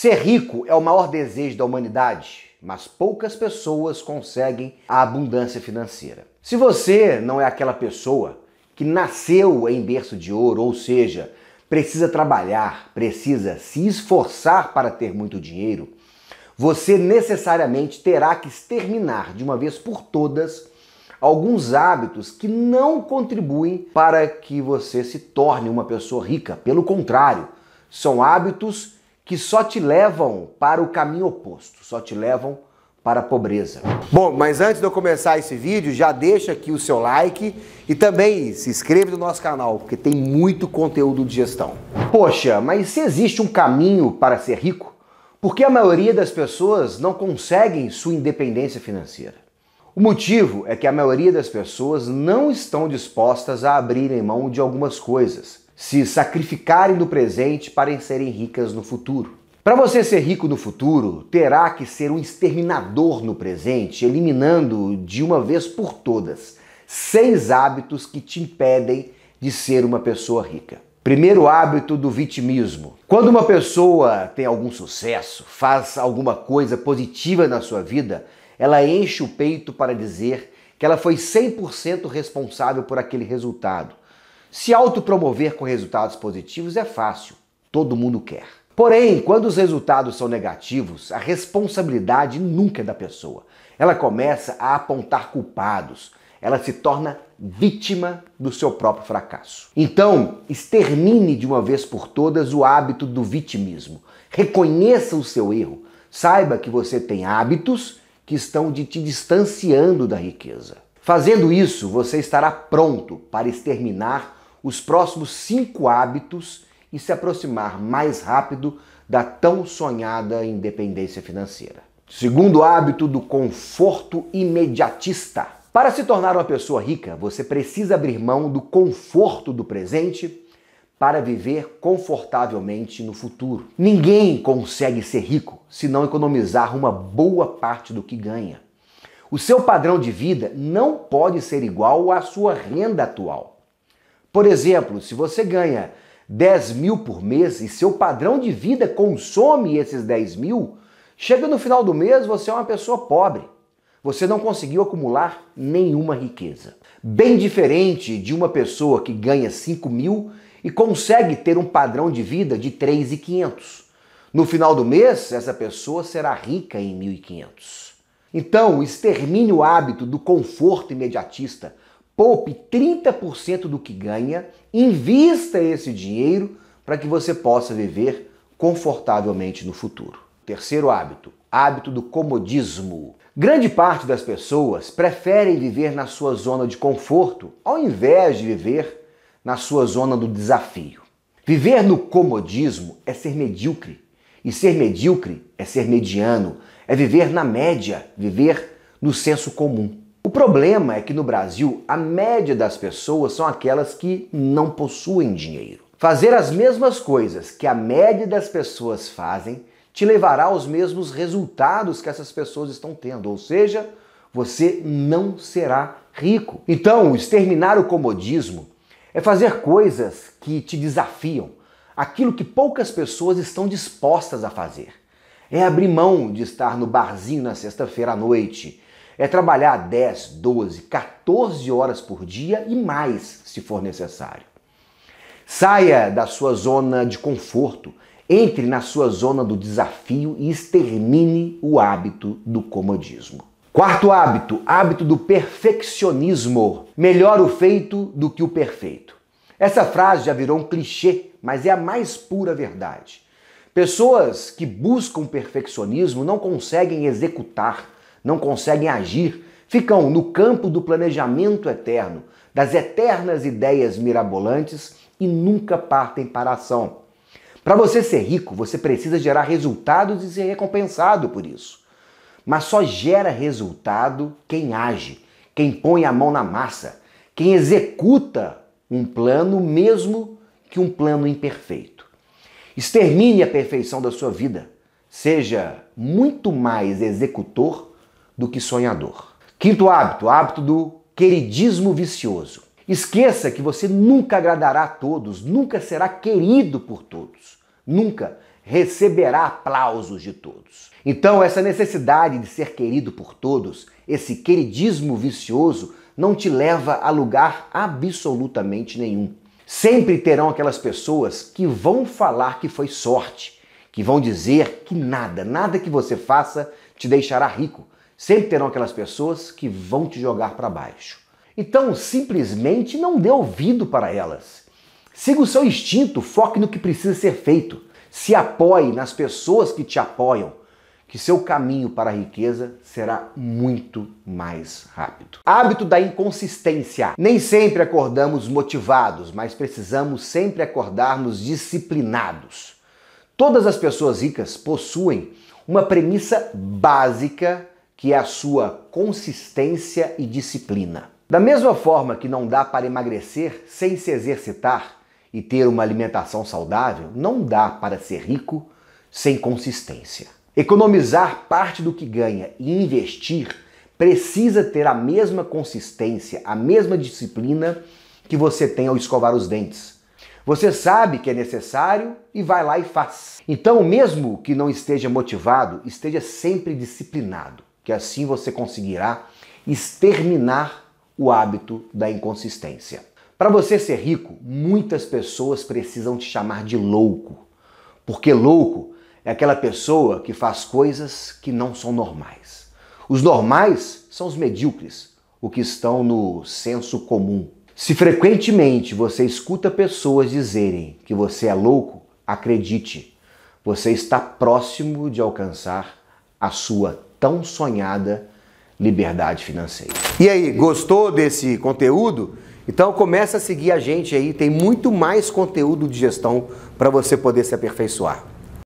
Ser rico é o maior desejo da humanidade, mas poucas pessoas conseguem a abundância financeira. Se você não é aquela pessoa que nasceu em berço de ouro, ou seja, precisa trabalhar, precisa se esforçar para ter muito dinheiro, você necessariamente terá que exterminar de uma vez por todas alguns hábitos que não contribuem para que você se torne uma pessoa rica. Pelo contrário, são hábitos que só te levam para o caminho oposto, só te levam para a pobreza. Bom, mas antes de eu começar esse vídeo, já deixa aqui o seu like e também se inscreve no nosso canal, porque tem muito conteúdo de gestão. Poxa, mas se existe um caminho para ser rico, por que a maioria das pessoas não conseguem sua independência financeira? O motivo é que a maioria das pessoas não estão dispostas a abrirem mão de algumas coisas se sacrificarem no presente para serem ricas no futuro. Para você ser rico no futuro, terá que ser um exterminador no presente, eliminando de uma vez por todas seis hábitos que te impedem de ser uma pessoa rica. Primeiro hábito do vitimismo. Quando uma pessoa tem algum sucesso, faz alguma coisa positiva na sua vida, ela enche o peito para dizer que ela foi 100% responsável por aquele resultado se autopromover com resultados positivos é fácil, todo mundo quer. Porém, quando os resultados são negativos, a responsabilidade nunca é da pessoa. Ela começa a apontar culpados, ela se torna vítima do seu próprio fracasso. Então, extermine de uma vez por todas o hábito do vitimismo. Reconheça o seu erro. Saiba que você tem hábitos que estão de te distanciando da riqueza. Fazendo isso, você estará pronto para exterminar os próximos cinco hábitos e se aproximar mais rápido da tão sonhada independência financeira. Segundo hábito do conforto imediatista. Para se tornar uma pessoa rica, você precisa abrir mão do conforto do presente para viver confortavelmente no futuro. Ninguém consegue ser rico se não economizar uma boa parte do que ganha. O seu padrão de vida não pode ser igual à sua renda atual. Por exemplo, se você ganha 10 mil por mês e seu padrão de vida consome esses 10 mil, chega no final do mês você é uma pessoa pobre. Você não conseguiu acumular nenhuma riqueza. Bem diferente de uma pessoa que ganha 5 mil e consegue ter um padrão de vida de 3,500. No final do mês, essa pessoa será rica em 1.500. Então, extermine o hábito do conforto imediatista poupe 30% do que ganha, invista esse dinheiro para que você possa viver confortavelmente no futuro. Terceiro hábito, hábito do comodismo. Grande parte das pessoas preferem viver na sua zona de conforto ao invés de viver na sua zona do desafio. Viver no comodismo é ser medíocre. E ser medíocre é ser mediano, é viver na média, viver no senso comum. O problema é que no Brasil, a média das pessoas são aquelas que não possuem dinheiro. Fazer as mesmas coisas que a média das pessoas fazem te levará aos mesmos resultados que essas pessoas estão tendo, ou seja, você não será rico. Então, exterminar o comodismo é fazer coisas que te desafiam, aquilo que poucas pessoas estão dispostas a fazer. É abrir mão de estar no barzinho na sexta-feira à noite, é trabalhar 10, 12, 14 horas por dia e mais, se for necessário. Saia da sua zona de conforto, entre na sua zona do desafio e extermine o hábito do comodismo. Quarto hábito, hábito do perfeccionismo. Melhor o feito do que o perfeito. Essa frase já virou um clichê, mas é a mais pura verdade. Pessoas que buscam perfeccionismo não conseguem executar não conseguem agir, ficam no campo do planejamento eterno, das eternas ideias mirabolantes e nunca partem para a ação. Para você ser rico, você precisa gerar resultados e ser recompensado por isso. Mas só gera resultado quem age, quem põe a mão na massa, quem executa um plano, mesmo que um plano imperfeito. Extermine a perfeição da sua vida. Seja muito mais executor do que sonhador. Quinto hábito, hábito do queridismo vicioso. Esqueça que você nunca agradará a todos, nunca será querido por todos, nunca receberá aplausos de todos. Então, essa necessidade de ser querido por todos, esse queridismo vicioso, não te leva a lugar absolutamente nenhum. Sempre terão aquelas pessoas que vão falar que foi sorte, que vão dizer que nada, nada que você faça te deixará rico, Sempre terão aquelas pessoas que vão te jogar para baixo. Então, simplesmente não dê ouvido para elas. Siga o seu instinto, foque no que precisa ser feito. Se apoie nas pessoas que te apoiam, que seu caminho para a riqueza será muito mais rápido. Hábito da inconsistência. Nem sempre acordamos motivados, mas precisamos sempre acordarmos disciplinados. Todas as pessoas ricas possuem uma premissa básica que é a sua consistência e disciplina. Da mesma forma que não dá para emagrecer sem se exercitar e ter uma alimentação saudável, não dá para ser rico sem consistência. Economizar parte do que ganha e investir precisa ter a mesma consistência, a mesma disciplina que você tem ao escovar os dentes. Você sabe que é necessário e vai lá e faz. Então, mesmo que não esteja motivado, esteja sempre disciplinado que assim você conseguirá exterminar o hábito da inconsistência. Para você ser rico, muitas pessoas precisam te chamar de louco, porque louco é aquela pessoa que faz coisas que não são normais. Os normais são os medíocres, o que estão no senso comum. Se frequentemente você escuta pessoas dizerem que você é louco, acredite, você está próximo de alcançar a sua tão sonhada liberdade financeira. E aí, gostou desse conteúdo? Então começa a seguir a gente aí, tem muito mais conteúdo de gestão para você poder se aperfeiçoar.